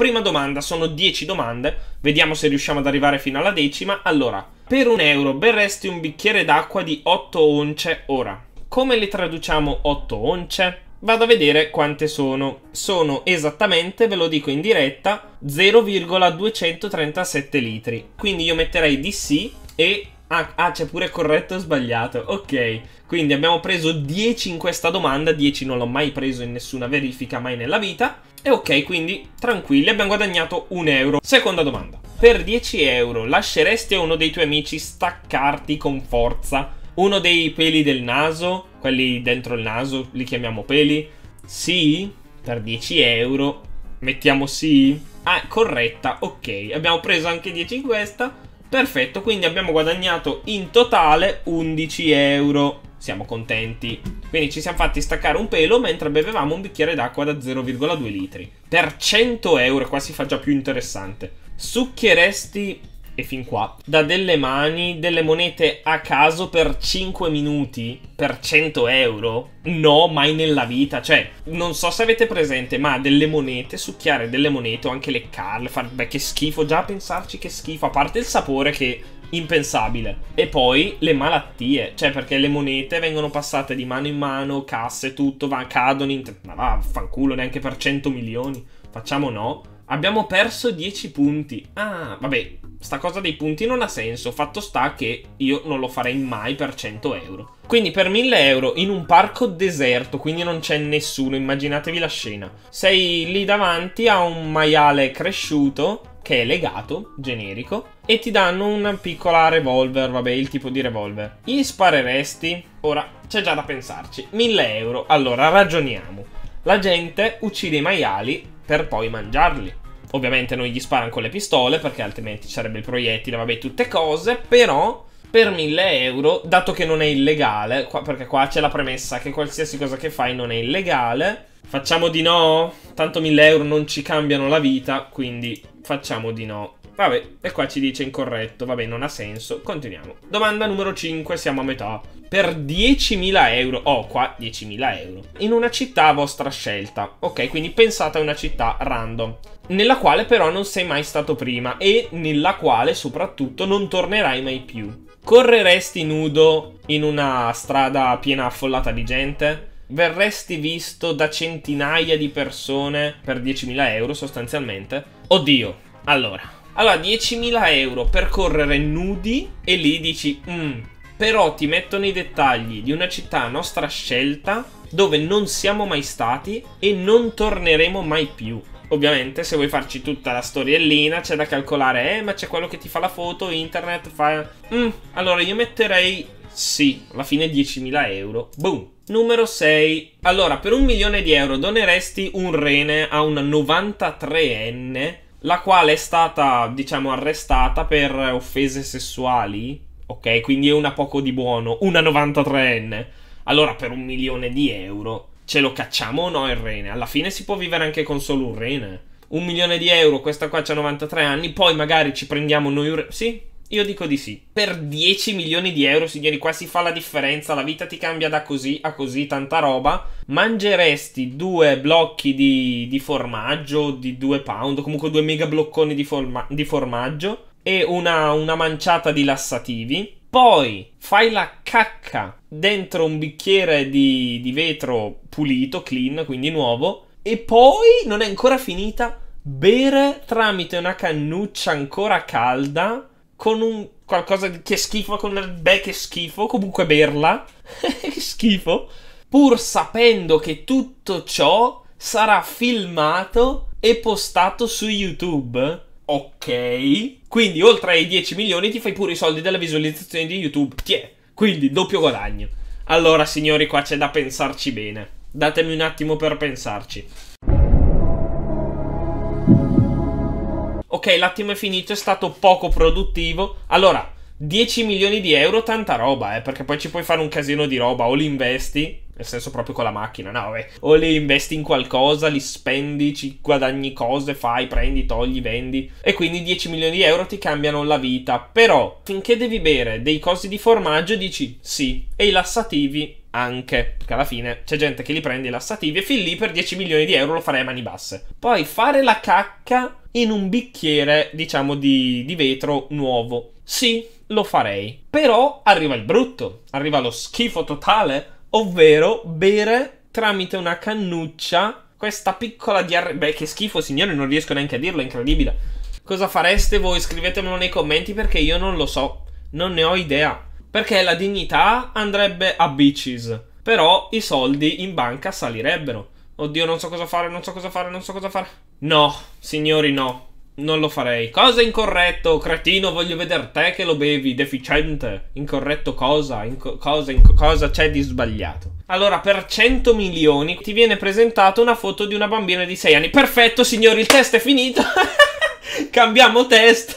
Prima domanda, sono 10 domande, vediamo se riusciamo ad arrivare fino alla decima. Allora, per un euro berresti un bicchiere d'acqua di 8 once ora. Come le traduciamo 8 once? Vado a vedere quante sono. Sono esattamente, ve lo dico in diretta, 0,237 litri. Quindi io metterei di sì e Ah, ah c'è pure corretto o sbagliato. Ok, quindi abbiamo preso 10 in questa domanda, 10 non l'ho mai preso in nessuna verifica, mai nella vita. E ok, quindi tranquilli, abbiamo guadagnato un euro. Seconda domanda. Per 10 euro lasceresti a uno dei tuoi amici staccarti con forza uno dei peli del naso, quelli dentro il naso, li chiamiamo peli? Sì, per 10 euro. Mettiamo sì. Ah, corretta, ok. Abbiamo preso anche 10 in questa. Perfetto, quindi abbiamo guadagnato in totale 11 euro. Siamo contenti. Quindi ci siamo fatti staccare un pelo mentre bevevamo un bicchiere d'acqua da 0,2 litri. Per 100 euro, qua si fa già più interessante. Succhieresti e fin qua, da delle mani delle monete a caso per 5 minuti per 100 euro? No, mai nella vita. Cioè, non so se avete presente, ma delle monete, succhiare delle monete o anche leccarle, far... beh, che schifo, già pensarci che schifo, a parte il sapore che impensabile. E poi le malattie, cioè perché le monete vengono passate di mano in mano, casse, tutto, va, cadono in... Ma va, fanculo, neanche per 100 milioni. Facciamo no. Abbiamo perso 10 punti. Ah, vabbè, sta cosa dei punti non ha senso, fatto sta che io non lo farei mai per 100 euro. Quindi per 1000 euro in un parco deserto, quindi non c'è nessuno, immaginatevi la scena. Sei lì davanti a un maiale cresciuto, che è legato, generico, e ti danno una piccola revolver, vabbè, il tipo di revolver. Gli spareresti? Ora, c'è già da pensarci. 1000 euro, allora ragioniamo. La gente uccide i maiali per poi mangiarli. Ovviamente non gli sparano con le pistole perché altrimenti sarebbe il proiettile, vabbè, tutte cose, però per 1000 euro, dato che non è illegale, qua, perché qua c'è la premessa che qualsiasi cosa che fai non è illegale, facciamo di no? Tanto 1000 euro non ci cambiano la vita, quindi facciamo di no. Vabbè, e qua ci dice incorretto, vabbè, non ha senso. Continuiamo. Domanda numero 5, siamo a metà. Per 10.000 euro, oh qua 10.000 euro, in una città a vostra scelta. Ok, quindi pensate a una città random, nella quale però non sei mai stato prima e nella quale soprattutto non tornerai mai più. Correresti nudo in una strada piena affollata di gente? verresti visto da centinaia di persone per 10.000 euro sostanzialmente? Oddio, allora, allora, 10.000 euro per correre nudi e lì dici, mm, però ti mettono i dettagli di una città a nostra scelta dove non siamo mai stati e non torneremo mai più. Ovviamente, se vuoi farci tutta la storiellina, c'è da calcolare, eh, ma c'è quello che ti fa la foto, internet, fa... Mm, allora io metterei sì, alla fine 10.000 euro. Boom. Numero 6. Allora, per un milione di euro doneresti un rene a una 93enne la quale è stata, diciamo, arrestata per offese sessuali, ok? Quindi è una poco di buono, una 93enne. Allora per un milione di euro ce lo cacciamo o no il rene? Alla fine si può vivere anche con solo un rene. Un milione di euro, questa qua c'ha 93 anni, poi magari ci prendiamo noi un rene. Sì, io dico di sì. Per 10 milioni di euro, signori, qua si fa la differenza, la vita ti cambia da così a così, tanta roba. Mangeresti due blocchi di, di formaggio di due pound, comunque due mega blocconi di, forma, di formaggio e una, una manciata di lassativi. Poi fai la cacca dentro un bicchiere di, di vetro pulito, clean, quindi nuovo. E poi, non è ancora finita, bere tramite una cannuccia ancora calda con un qualcosa che schifo, con il beh che schifo, comunque berla, che schifo, pur sapendo che tutto ciò sarà filmato e postato su YouTube. Ok, quindi oltre ai 10 milioni ti fai pure i soldi della visualizzazione di YouTube, tiè, quindi doppio guadagno. Allora signori qua c'è da pensarci bene, datemi un attimo per pensarci. ok, l'attimo è finito, è stato poco produttivo. Allora, 10 milioni di euro, tanta roba, eh, perché poi ci puoi fare un casino di roba, o li investi, nel senso proprio con la macchina, no, vabbè, o li investi in qualcosa, li spendi, ci guadagni cose, fai, prendi, togli, vendi, e quindi 10 milioni di euro ti cambiano la vita. Però, finché devi bere dei cosi di formaggio, dici sì, e i lassativi anche, perché alla fine c'è gente che li prende i lassativi e fin lì per 10 milioni di euro lo farei a mani basse. Poi fare la cacca in un bicchiere, diciamo, di, di vetro nuovo. Sì, lo farei. Però arriva il brutto, arriva lo schifo totale, ovvero bere tramite una cannuccia questa piccola diarrea. Beh, che schifo, signore, non riesco neanche a dirlo, è incredibile. Cosa fareste voi? Scrivetemelo nei commenti perché io non lo so, non ne ho idea. Perché la dignità andrebbe a bitches, però i soldi in banca salirebbero. Oddio, non so cosa fare, non so cosa fare, non so cosa fare. No, signori, no. Non lo farei. Cosa incorretto? Cretino, voglio vedere te che lo bevi. Deficiente. Incorretto cosa? Inco cosa, inco cosa c'è di sbagliato? Allora, per 100 milioni ti viene presentata una foto di una bambina di 6 anni. Perfetto, signori, il test è finito. Cambiamo test.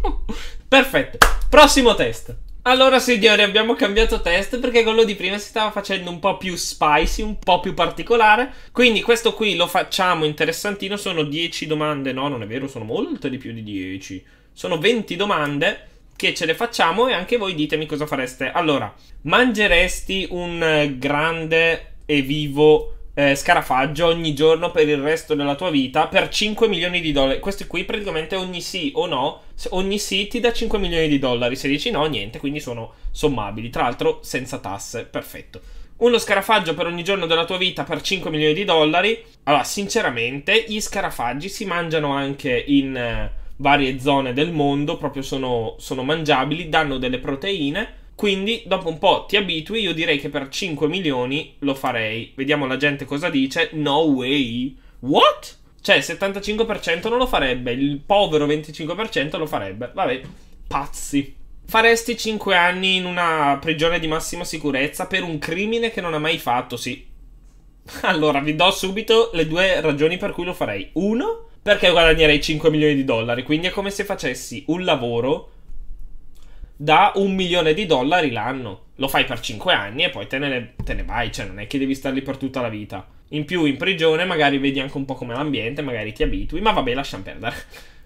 Perfetto. Prossimo test. Allora, signori, abbiamo cambiato test perché quello di prima si stava facendo un po' più spicy, un po' più particolare. Quindi questo qui lo facciamo interessantino, sono 10 domande. No, non è vero, sono molte di più di 10. Sono 20 domande che ce le facciamo e anche voi ditemi cosa fareste. Allora, mangeresti un eh, grande e vivo eh, scarafaggio ogni giorno per il resto della tua vita per 5 milioni di dollari. Questo qui praticamente ogni sì o no, ogni sì ti dà 5 milioni di dollari, se dici no niente, quindi sono sommabili, tra l'altro senza tasse, perfetto. Uno scarafaggio per ogni giorno della tua vita per 5 milioni di dollari. Allora, sinceramente, gli scarafaggi si mangiano anche in eh, varie zone del mondo, proprio sono, sono mangiabili, danno delle proteine quindi dopo un po' ti abitui, io direi che per 5 milioni lo farei. Vediamo la gente cosa dice. No way. What? Cioè, il 75% non lo farebbe, il povero 25% lo farebbe. Vabbè, pazzi. Faresti 5 anni in una prigione di massima sicurezza per un crimine che non ha mai fatto, sì. Allora, vi do subito le due ragioni per cui lo farei. Uno, perché guadagnerei 5 milioni di dollari, quindi è come se facessi un lavoro da un milione di dollari l'anno. Lo fai per 5 anni e poi te ne, te ne vai, cioè non è che devi star lì per tutta la vita. In più in prigione magari vedi anche un po' come l'ambiente, magari ti abitui, ma vabbè lasciamo perdere.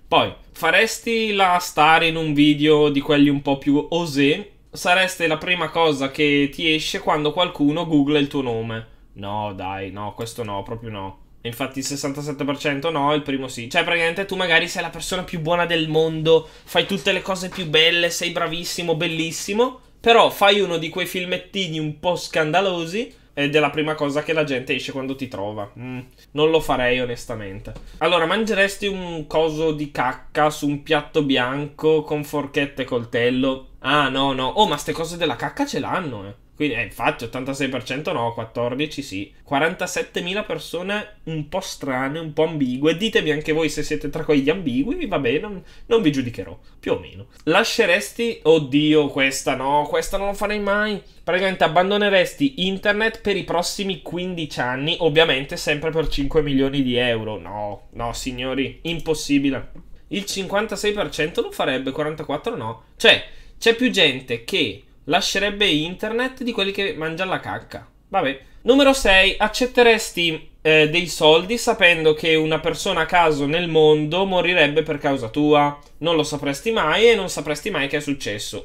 Poi, faresti la stare in un video di quelli un po' più osé? Sareste la prima cosa che ti esce quando qualcuno googla il tuo nome. No, dai, no, questo no, proprio no. Infatti il 67% no, il primo sì. Cioè, praticamente tu magari sei la persona più buona del mondo, fai tutte le cose più belle, sei bravissimo, bellissimo, però fai uno di quei filmettini un po' scandalosi ed è la prima cosa che la gente esce quando ti trova. Mm, non lo farei onestamente. Allora, mangeresti un coso di cacca su un piatto bianco con forchette e coltello? Ah, no, no. Oh, ma ste cose della cacca ce l'hanno, eh. Quindi, eh, infatti, 86% no, 14 sì. 47.000 persone un po' strane, un po' ambigue. Ditemi anche voi se siete tra quegli ambigui, va bene, non, non vi giudicherò, più o meno. Lasceresti, oddio, questa no, questa non lo farei mai. Praticamente abbandoneresti internet per i prossimi 15 anni, ovviamente sempre per 5 milioni di euro. No, no, signori, impossibile. Il 56% lo farebbe, 44 no. Cioè, c'è più gente che lascerebbe internet di quelli che mangiano la cacca. Vabbè. Numero 6. Accetteresti eh, dei soldi sapendo che una persona a caso nel mondo morirebbe per causa tua? Non lo sapresti mai e non sapresti mai che è successo.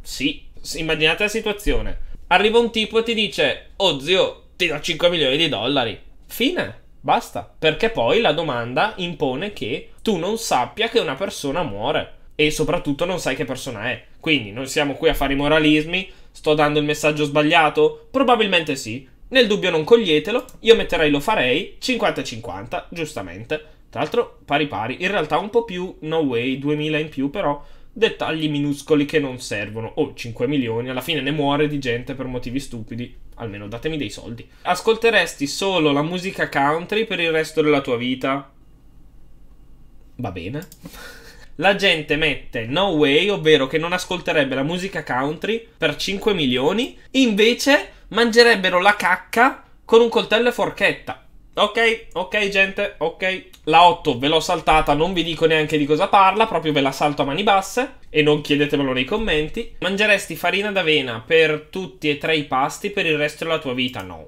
Sì, immaginate la situazione. Arriva un tipo e ti dice, oh zio, ti do 5 milioni di dollari. Fine. Basta. Perché poi la domanda impone che tu non sappia che una persona muore. E soprattutto non sai che persona è. Quindi non siamo qui a fare i moralismi. Sto dando il messaggio sbagliato? Probabilmente sì. Nel dubbio non coglietelo, io metterei lo farei 50-50, giustamente. Tra l'altro pari pari, in realtà un po' più, no way, 2000 in più però, dettagli minuscoli che non servono. Oh, 5 milioni, alla fine ne muore di gente per motivi stupidi, almeno datemi dei soldi. Ascolteresti solo la musica country per il resto della tua vita? Va bene. La gente mette No Way, ovvero che non ascolterebbe la musica country per 5 milioni, invece mangerebbero la cacca con un coltello e forchetta. Ok, ok gente, ok. La 8 ve l'ho saltata, non vi dico neanche di cosa parla, proprio ve la salto a mani basse e non chiedetemelo nei commenti. Mangeresti farina d'avena per tutti e tre i pasti per il resto della tua vita? No.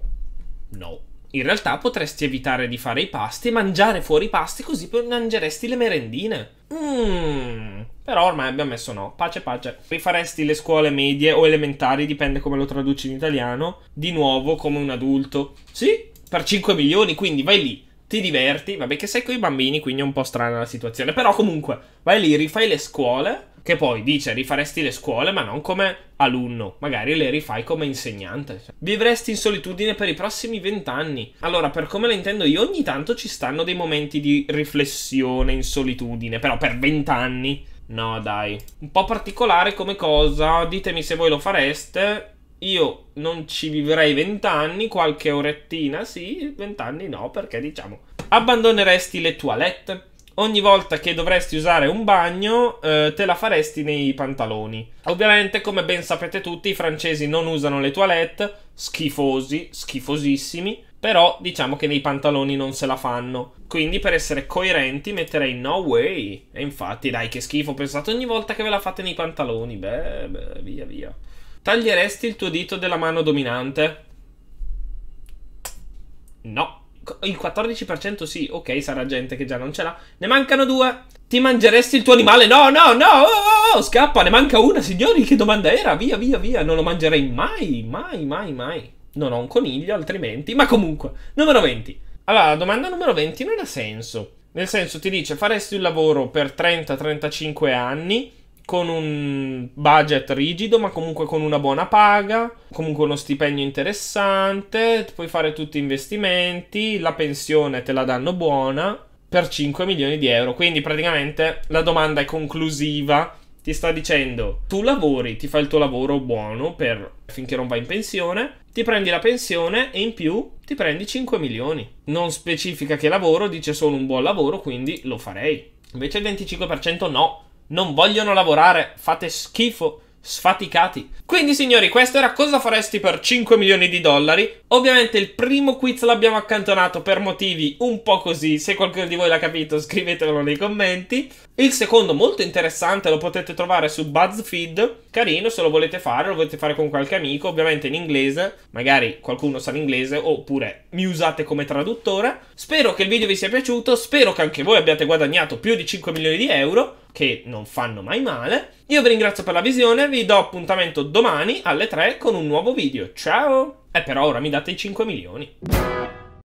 No in realtà potresti evitare di fare i pasti e mangiare fuori i pasti così mangeresti le merendine. Mmm. Però ormai abbiamo messo no. Pace pace. Rifaresti le scuole medie o elementari, dipende come lo traduci in italiano, di nuovo come un adulto. Sì, per 5 milioni, quindi vai lì, ti diverti. Vabbè che sei con i bambini, quindi è un po' strana la situazione. Però comunque, vai lì, rifai le scuole che poi dice rifaresti le scuole ma non come alunno, magari le rifai come insegnante. Vivresti in solitudine per i prossimi vent'anni. Allora, per come la intendo io, ogni tanto ci stanno dei momenti di riflessione in solitudine, però per vent'anni. No, dai. Un po' particolare come cosa, ditemi se voi lo fareste. Io non ci vivrei vent'anni, qualche orettina sì, vent'anni no, perché diciamo... Abbandoneresti le toilette? ogni volta che dovresti usare un bagno eh, te la faresti nei pantaloni. Ovviamente, come ben sapete tutti, i francesi non usano le toilette, schifosi, schifosissimi, però diciamo che nei pantaloni non se la fanno. Quindi per essere coerenti metterei no way. E infatti, dai, che schifo, pensate ogni volta che ve la fate nei pantaloni. Beh, beh via via. Taglieresti il tuo dito della mano dominante? No. Il 14% sì, ok, sarà gente che già non ce l'ha. Ne mancano due. Ti mangeresti il tuo animale? No, no, no, oh, oh, oh, oh, scappa, ne manca una, signori, che domanda era? Via, via, via, non lo mangerei mai, mai, mai, mai. Non ho un coniglio, altrimenti, ma comunque. Numero 20. Allora, la domanda numero 20 non ha senso. Nel senso, ti dice, faresti un lavoro per 30-35 anni con un budget rigido, ma comunque con una buona paga, comunque uno stipendio interessante, puoi fare tutti gli investimenti, la pensione te la danno buona per 5 milioni di euro. Quindi praticamente la domanda è conclusiva. Ti sta dicendo, tu lavori, ti fai il tuo lavoro buono per finché non vai in pensione, ti prendi la pensione e in più ti prendi 5 milioni. Non specifica che lavoro, dice solo un buon lavoro, quindi lo farei. Invece il 25% no, non vogliono lavorare, fate schifo, sfaticati. Quindi signori, questo era cosa faresti per 5 milioni di dollari. Ovviamente il primo quiz l'abbiamo accantonato per motivi un po' così, se qualcuno di voi l'ha capito scrivetelo nei commenti. Il secondo molto interessante lo potete trovare su BuzzFeed, carino se lo volete fare, lo volete fare con qualche amico, ovviamente in inglese, magari qualcuno sa l'inglese oppure mi usate come traduttore. Spero che il video vi sia piaciuto, spero che anche voi abbiate guadagnato più di 5 milioni di euro che non fanno mai male. Io vi ringrazio per la visione, vi do appuntamento domani alle 3 con un nuovo video. Ciao! E eh, però ora mi date i 5 milioni.